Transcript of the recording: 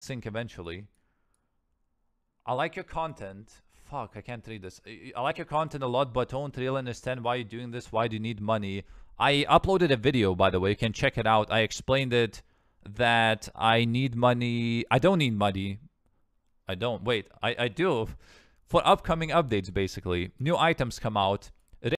sync eventually. I like your content. Fuck, I can't read this. I like your content a lot, but don't really understand why you're doing this. Why do you need money? I uploaded a video, by the way. You can check it out. I explained it that I need money. I don't need money. I don't. Wait, I, I do. For upcoming updates, basically. New items come out.